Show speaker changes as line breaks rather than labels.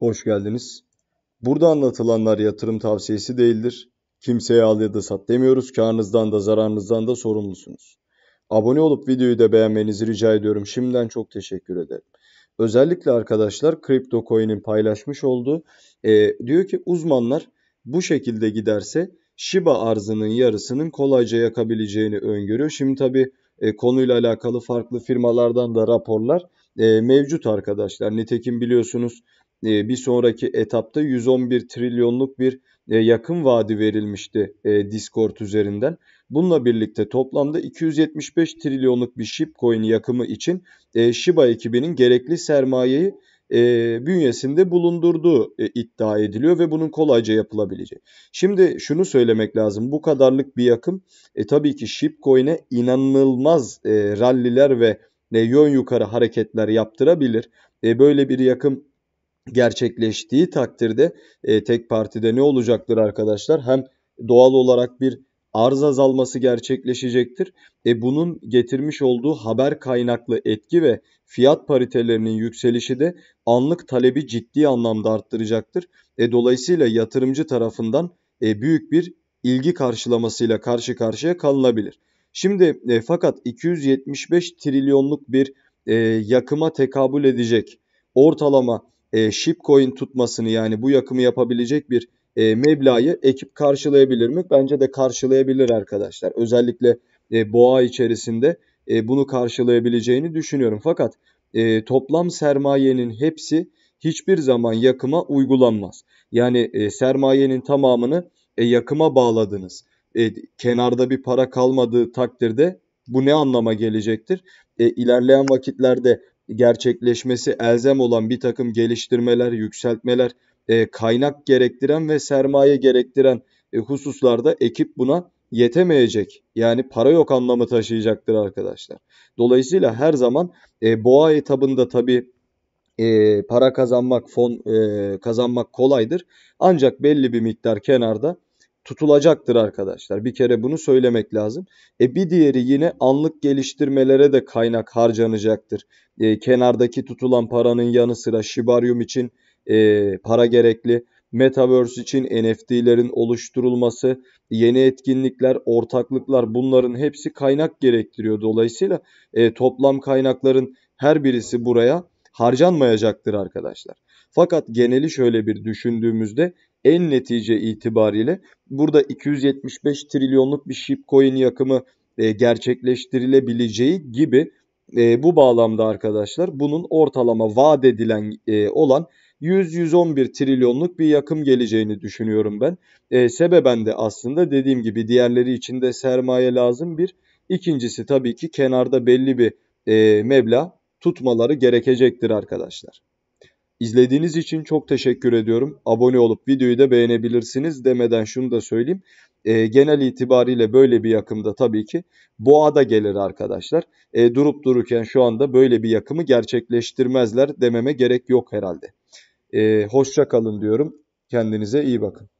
Hoş geldiniz. Burada anlatılanlar yatırım tavsiyesi değildir. Kimseye al ya da sat demiyoruz. Karnınızdan da zararınızdan da sorumlusunuz. Abone olup videoyu da beğenmenizi rica ediyorum. Şimdiden çok teşekkür ederim. Özellikle arkadaşlar kripto coin'in paylaşmış olduğu e, diyor ki uzmanlar bu şekilde giderse Shiba arzının yarısının kolayca yakabileceğini öngörüyor. Şimdi tabi e, konuyla alakalı farklı firmalardan da raporlar e, mevcut arkadaşlar. Nitekim biliyorsunuz ee, bir sonraki etapta 111 trilyonluk bir e, yakın vaadi verilmişti e, Discord üzerinden. Bununla birlikte toplamda 275 trilyonluk bir shipcoin yakımı için e, Shiba ekibinin gerekli sermayeyi bünyesinde bulundurduğu iddia ediliyor ve bunun kolayca yapılabileceği. Şimdi şunu söylemek lazım. Bu kadarlık bir yakım e, tabii ki Shipcoin'e inanılmaz e, ralliler ve e, yön yukarı hareketler yaptırabilir. E, böyle bir yakım gerçekleştiği takdirde e, tek partide ne olacaktır arkadaşlar? Hem doğal olarak bir arz azalması gerçekleşecektir. E bunun getirmiş olduğu haber kaynaklı etki ve fiyat paritelerinin yükselişi de anlık talebi ciddi anlamda arttıracaktır. E dolayısıyla yatırımcı tarafından e, büyük bir ilgi karşılamasıyla karşı karşıya kalınabilir. Şimdi e, fakat 275 trilyonluk bir e, yakıma tekabül edecek ortalama e, shipcoin tutmasını yani bu yakımı yapabilecek bir e, meblağı ekip karşılayabilir mi? Bence de karşılayabilir arkadaşlar. Özellikle e, boğa içerisinde e, bunu karşılayabileceğini düşünüyorum. Fakat e, toplam sermayenin hepsi hiçbir zaman yakıma uygulanmaz. Yani e, sermayenin tamamını e, yakıma bağladınız. E, kenarda bir para kalmadığı takdirde bu ne anlama gelecektir? E, ilerleyen vakitlerde gerçekleşmesi elzem olan bir takım geliştirmeler, yükseltmeler, e, kaynak gerektiren ve sermaye gerektiren e, hususlarda ekip buna yetemeyecek. Yani para yok anlamı taşıyacaktır arkadaşlar. Dolayısıyla her zaman e, boğa etabında tabii e, para kazanmak, fon e, kazanmak kolaydır. Ancak belli bir miktar kenarda tutulacaktır arkadaşlar. Bir kere bunu söylemek lazım. E bir diğeri yine anlık geliştirmelere de kaynak harcanacaktır. E, kenardaki tutulan paranın yanı sıra Shibarium için e, para gerekli. Metaverse için NFT'lerin oluşturulması, yeni etkinlikler, ortaklıklar bunların hepsi kaynak gerektiriyor. Dolayısıyla e, toplam kaynakların her birisi buraya harcanmayacaktır arkadaşlar. Fakat geneli şöyle bir düşündüğümüzde en netice itibariyle burada 275 trilyonluk bir shipcoin yakımı e, gerçekleştirilebileceği gibi e, bu bağlamda arkadaşlar bunun ortalama vaat edilen e, olan 100-111 trilyonluk bir yakım geleceğini düşünüyorum ben. E, sebeben de aslında dediğim gibi diğerleri için de sermaye lazım bir. İkincisi tabii ki kenarda belli bir e, meblağ tutmaları gerekecektir arkadaşlar. İzlediğiniz için çok teşekkür ediyorum. Abone olup videoyu da beğenebilirsiniz demeden şunu da söyleyeyim. E, genel itibariyle böyle bir yakımda tabii ki boğada gelir arkadaşlar. E, durup dururken şu anda böyle bir yakımı gerçekleştirmezler dememe gerek yok herhalde. E, hoşça kalın diyorum. Kendinize iyi bakın.